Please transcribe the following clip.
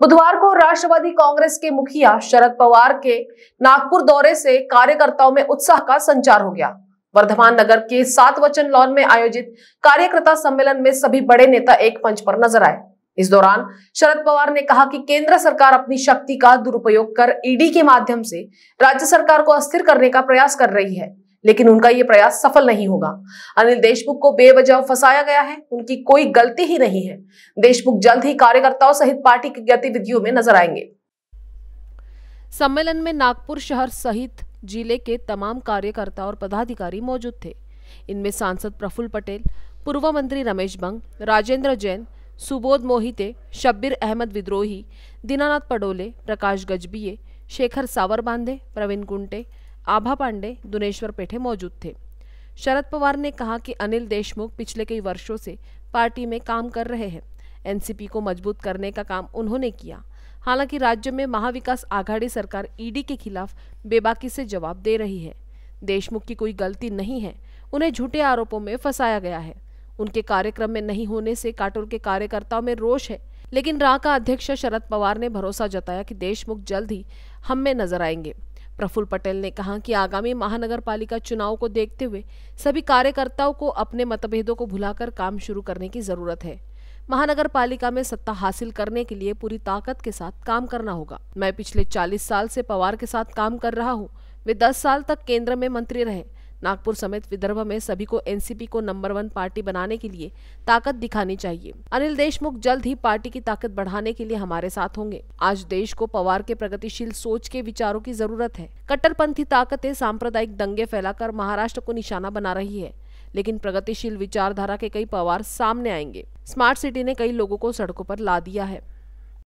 बुधवार को राष्ट्रवादी कांग्रेस के मुखिया शरद पवार के नागपुर दौरे से कार्यकर्ताओं में उत्साह का संचार हो गया वर्धमान नगर के सात वचन लॉन में आयोजित कार्यकर्ता सम्मेलन में सभी बड़े नेता एक मंच पर नजर आए इस दौरान शरद पवार ने कहा कि केंद्र सरकार अपनी शक्ति का दुरुपयोग कर ईडी के माध्यम से राज्य सरकार को अस्थिर करने का प्रयास कर रही है लेकिन उनका यह प्रयास सफल नहीं होगा अनिल देशमुख को बेवजह फंसाया गया है उनकी कोई गलती ही नहीं है देशमुख जल्द ही कार्यकर्ताओं सहित पार्टी की गतिविधियों में नजर आएंगे सम्मेलन में नागपुर शहर सहित जिले के तमाम कार्यकर्ता और पदाधिकारी मौजूद थे इनमें सांसद प्रफुल्ल पटेल पूर्व मंत्री रमेश बंग राजेंद्र जैन सुबोध मोहिते शब्बीर अहमद विद्रोही दीनानाथ पडोले प्रकाश गजबीये शेखर सावरबांधे प्रवीण कुंटे आभा पांडे दुनेश्वर पेठे मौजूद थे शरद पवार ने कहा कि अनिल देशमुख पिछले कई वर्षों से पार्टी में काम कर रहे हैं एनसीपी को मजबूत करने का काम उन्होंने किया हालांकि राज्य में महाविकास आघाड़ी सरकार ईडी के खिलाफ बेबाकी से जवाब दे रही है देशमुख की कोई गलती नहीं है उन्हें झूठे आरोपों में फंसाया गया है उनके कार्यक्रम में नहीं होने से काटोल के कार्यकर्ताओं में रोष है लेकिन रा का अध्यक्ष शरद पवार ने भरोसा जताया कि देशमुख जल्द ही हम में नजर आएंगे प्रफुल्ल पटेल ने कहा कि आगामी महानगर पालिका चुनाव को देखते हुए सभी कार्यकर्ताओं को अपने मतभेदों को भुलाकर काम शुरू करने की जरूरत है महानगर पालिका में सत्ता हासिल करने के लिए पूरी ताकत के साथ काम करना होगा मैं पिछले 40 साल से पवार के साथ काम कर रहा हूँ वे 10 साल तक केंद्र में मंत्री रहे नागपुर समेत विदर्भ में सभी को एनसीपी को नंबर वन पार्टी बनाने के लिए ताकत दिखानी चाहिए अनिल देशमुख जल्द ही पार्टी की ताकत बढ़ाने के लिए हमारे साथ होंगे आज देश को पवार के प्रगतिशील सोच के विचारों की जरूरत है कट्टरपंथी ताकतें सांप्रदायिक दंगे फैलाकर महाराष्ट्र को निशाना बना रही है लेकिन प्रगतिशील विचारधारा के कई पवार सामने आएंगे स्मार्ट सिटी ने कई लोगों को सड़कों पर ला दिया है